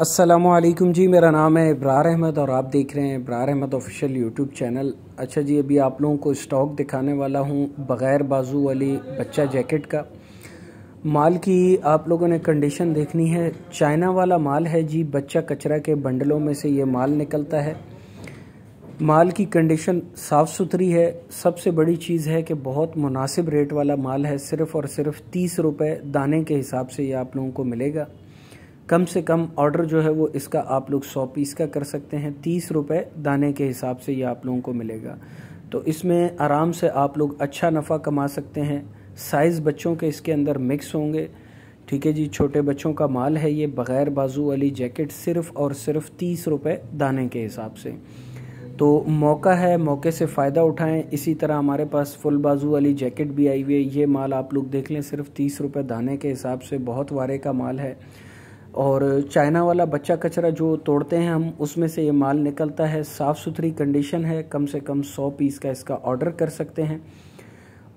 असलम जी मेरा नाम है इब्रार अहमद और आप देख रहे हैं Ibrar Ahmed official YouTube channel अच्छा जी अभी आप लोगों को स्टॉक दिखाने वाला हूँ बग़ैर बाजू वाली बच्चा जैकेट का माल की आप लोगों ने कंडीशन देखनी है चाइना वाला माल है जी बच्चा कचरा के बंडलों में से ये माल निकलता है माल की कंडीशन साफ़ सुथरी है सबसे बड़ी चीज़ है कि बहुत मुनासिब रेट वाला माल है सिर्फ़ और सिर्फ तीस रुपये दाने के हिसाब से ये आप लोगों को मिलेगा कम से कम ऑर्डर जो है वो इसका आप लोग सौ पीस का कर सकते हैं तीस रुपये दाने के हिसाब से ये आप लोगों को मिलेगा तो इसमें आराम से आप लोग अच्छा नफ़ा कमा सकते हैं साइज़ बच्चों के इसके अंदर मिक्स होंगे ठीक है जी छोटे बच्चों का माल है ये बग़ैर बाजू वाली जैकेट सिर्फ़ और सिर्फ तीस रुपये दाने के हिसाब से तो मौका है मौके से फ़ायदा उठाएं इसी तरह हमारे पास फुल बाजू वाली जैकेट भी आई हुई है ये माल आप लोग देख लें सिर्फ तीस रुपये दाने के हिसाब से बहुत वारे का माल है और चाइना वाला बच्चा कचरा जो तोड़ते हैं हम उसमें से ये माल निकलता है साफ़ सुथरी कंडीशन है कम से कम सौ पीस का इसका ऑर्डर कर सकते हैं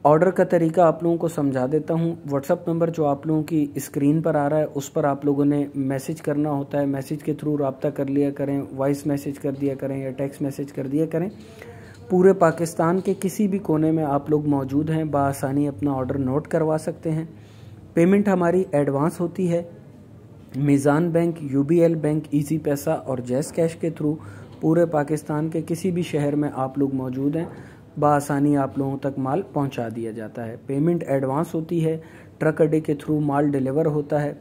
ऑर्डर का तरीका आप लोगों को समझा देता हूँ व्हाट्सअप नंबर जो आप लोगों की स्क्रीन पर आ रहा है उस पर आप लोगों ने मैसेज करना होता है मैसेज के थ्रू रबता कर लिया करें वॉइस मैसेज कर दिया करें या टेक्स मैसेज कर दिया करें पूरे पाकिस्तान के किसी भी कोने में आप लोग मौजूद हैं बसानी अपना ऑर्डर नोट करवा सकते हैं पेमेंट हमारी एडवांस होती है Meezan bank L bank Easypaisa और जैस कैश के थ्रू पूरे पाकिस्तान के किसी भी शहर में आप लोग मौजूद हैं बसानी आप लोगों तक माल पहुंचा दिया जाता है पेमेंट एडवांस होती है ट्रक अड्डे के थ्रू माल डिलीवर होता है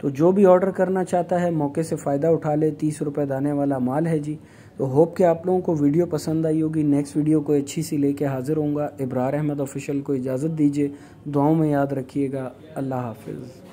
तो जो भी ऑर्डर करना चाहता है मौके से फ़ायदा उठा ले तीस रुपये दाने वाला माल है जी तो होप कि आप लोगों को वीडियो पसंद आई होगी नेक्स्ट वीडियो को अच्छी सी लेके हाज़िर होंगे इब्रार अहमद ऑफिशियल को इजाज़त दीजिए दुआओं में याद रखिएगा अल्लाह हाफिज़